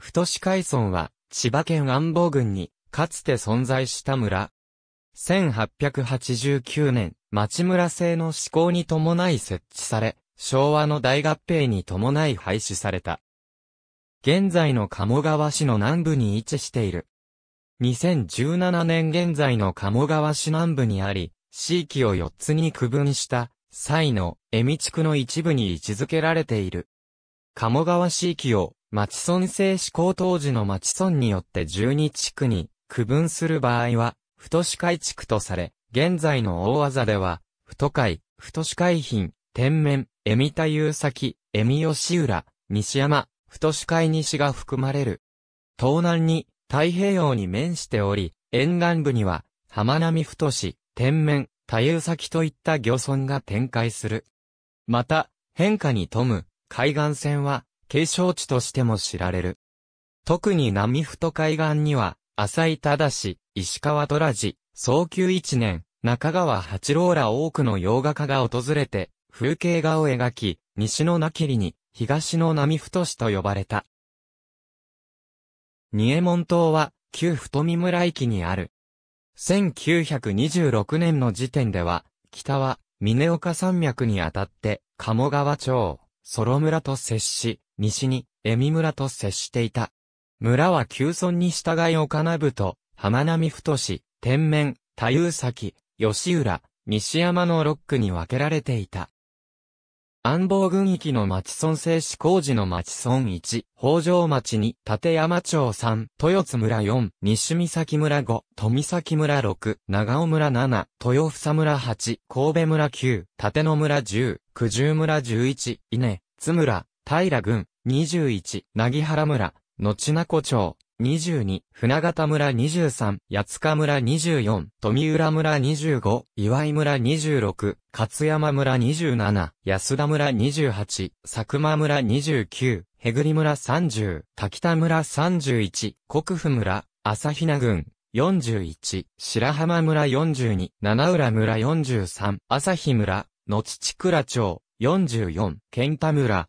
太子海村は、千葉県安房郡に、かつて存在した村。1889年、町村制の施行に伴い設置され、昭和の大合併に伴い廃止された。現在の鴨川市の南部に位置している。2017年現在の鴨川市南部にあり、地域を4つに区分した、西の、江見地区の一部に位置づけられている。鴨川市域を町村制施行当時の町村によって12地区に区分する場合は、不都市会地区とされ、現在の大技では、不都会、不都市会品、天面、江見田優先、よし吉浦、西山、不都市会西が含まれる。東南に太平洋に面しており、沿岸部には、浜波太市、天面、太遊先といった漁村が展開する。また、変化に富む海岸線は、景勝地としても知られる。特に波太海岸には、浅井忠、石川虎寺、早急一年、中川八郎ら多くの洋画家が訪れて、風景画を描き、西のなきりに、東の波太市と呼ばれた。仁右衛門島は、旧太見村駅にある。1926年の時点では、北は、峰岡山脈にあたって、鴨川町、ソロ村と接し、西に、江見村と接していた。村は旧村に従い岡名部と、浜波太市、天面、太夫崎、吉浦、西山の6区に分けられていた。安房郡域の町村制施工事の町村1、北条町2、立山町3、豊津村4、西岬村5、富崎村6、長尾村7、豊房村8、神戸村9、立野村10、九十村11、稲、津村、平郡、21、なぎ原ら村、後名湖町、22、船形村23、八塚村24、富浦村25、岩井村26、勝山村27、安田村28、佐久間村29、へぐり村30、滝田村31、国府村、朝比奈郡、41、白浜村42、七浦村43、朝日村、野土倉町、44、健太村、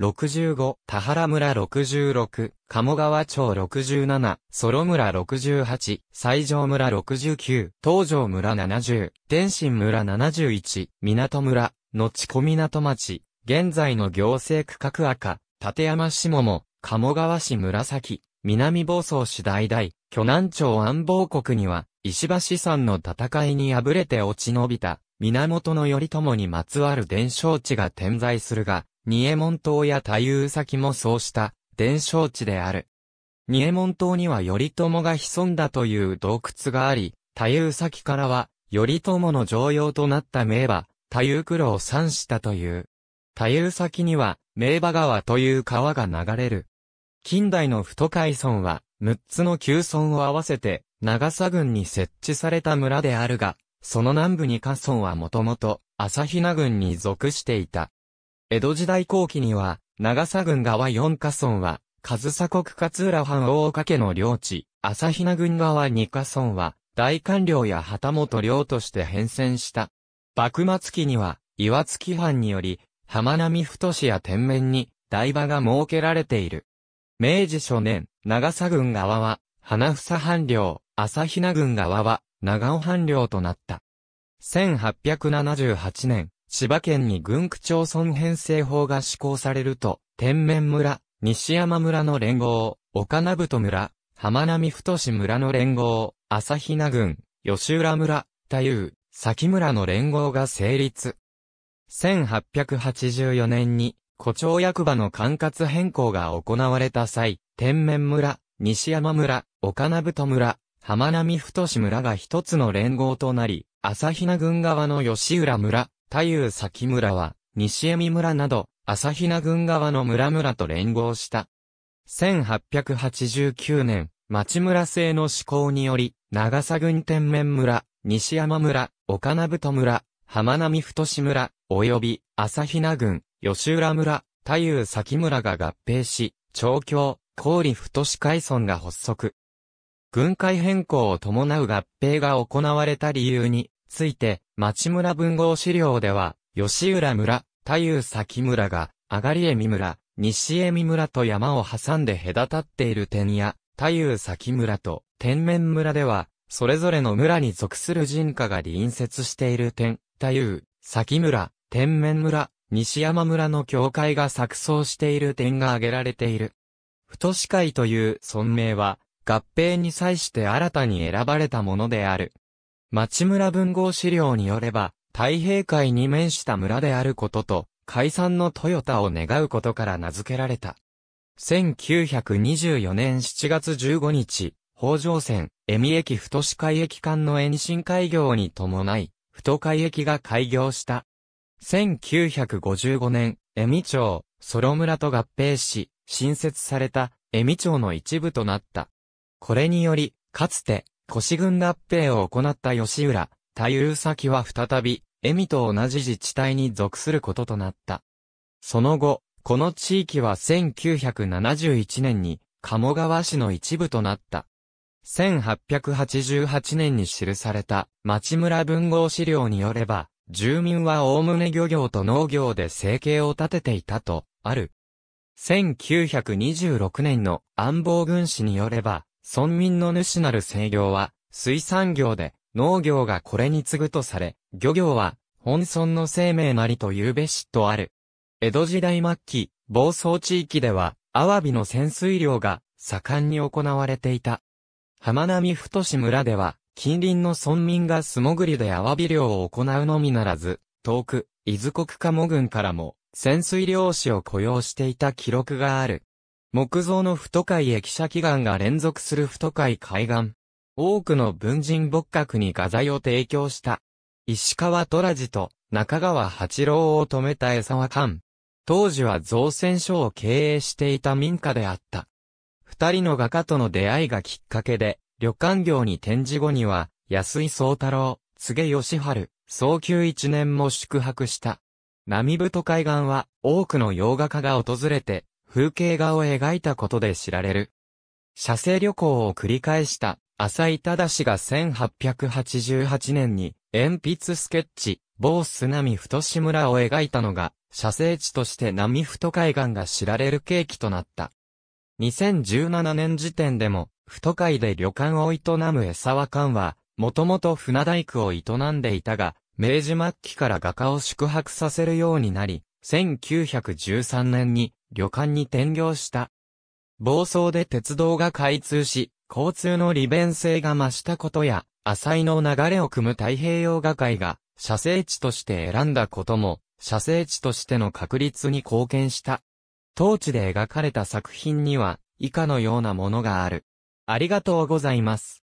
65、田原村66、鴨川町67、ソロ村68、西条村69、東条村70、天津村71、港村、後小港町、現在の行政区画赤、立山下も、鴨川市紫、南房総市大々、巨南町安房国には、石橋山の戦いに敗れて落ち延びた、源頼朝にまつわる伝承地が点在するが、仁右衛門島や太夫先もそうした伝承地である。仁右衛門島には頼朝が潜んだという洞窟があり、太夫先からは、頼朝の常用となった名馬、太夫黒を産したという。太夫先には、名馬川という川が流れる。近代の太海村は、6つの旧村を合わせて、長佐郡に設置された村であるが、その南部に河村はもともと、朝比奈郡に属していた。江戸時代後期には、長佐郡側4カ村は、上総国勝浦藩大岡家の領地、朝比奈郡側2カ村は、大官領や旗本領として変遷した。幕末期には、岩月藩により、浜波太や天面に、台場が設けられている。明治初年、長佐郡側は、花房藩領、朝比奈郡側は、長尾藩領となった。1878年、千葉県に軍区町村編成法が施行されると、天面村、西山村の連合、岡名太村、浜波太村の連合、朝比奈郡、吉浦村、太夫、崎村の連合が成立。1884年に、古町役場の管轄変更が行われた際、天面村、西山村、岡名太村、浜波太村が一つの連合となり、朝比奈郡側の吉浦村、太夫崎村は、西江見村など、朝比奈郡側の村々と連合した。1889年、町村制の施行により、長佐郡天面村、西山村、岡名太村、浜波太志村、及び、朝比奈郡、吉浦村、太夫崎村が合併し、長教、郡太海村が発足。軍海変更を伴う合併が行われた理由について、町村文豪資料では、吉浦村、太夫崎村が、上がり江見村、西江見村と山を挟んで隔たっている点や、太夫崎村と天面村では、それぞれの村に属する人家が隣接している点、太夫、崎村、天面村、西山村の境界が錯綜している点が挙げられている。太市会という村名は、合併に際して新たに選ばれたものである。町村文豪資料によれば、太平海に面した村であることと、解散のトヨタを願うことから名付けられた。1924年7月15日、北条線、恵美駅太市海駅間の延伸開業に伴い、太海駅が開業した。1955年、恵美町、ソロ村と合併し、新設された、恵美町の一部となった。これにより、かつて、腰軍合併を行った吉浦、太夫先は再び、恵美と同じ自治体に属することとなった。その後、この地域は1971年に、鴨川市の一部となった。1888年に記された町村文豪資料によれば、住民はおおむね漁業と農業で生計を立てていたと、ある。1926年の安防軍史によれば、村民の主なる制業は、水産業で、農業がこれに次ぐとされ、漁業は、本村の生命なりというべしとある。江戸時代末期、房総地域では、アワビの潜水漁が盛んに行われていた。浜波太市村では、近隣の村民が素潜りでアワビ漁を行うのみならず、遠く、伊豆国茂郡からも、潜水漁師を雇用していた記録がある。木造の太海駅舎祈願が連続する太海海岸。多くの文人仏閣に画材を提供した。石川虎寺と中川八郎を止めた江沢官。当時は造船所を経営していた民家であった。二人の画家との出会いがきっかけで、旅館業に展示後には、安井宗太郎、杉義春、早急一年も宿泊した。波太海岸は多くの洋画家が訪れて風景画を描いたことで知られる。写生旅行を繰り返した浅井忠が1888年に鉛筆スケッチ、ボース太志村を描いたのが、写生地として波太海岸が知られる契機となった。2017年時点でも、太海で旅館を営む江沢館は、もともと船大工を営んでいたが、明治末期から画家を宿泊させるようになり、1913年に旅館に転業した。暴走で鉄道が開通し、交通の利便性が増したことや、浅井の流れを組む太平洋画界が、射生地として選んだことも、射生地としての確立に貢献した。当地で描かれた作品には、以下のようなものがある。ありがとうございます。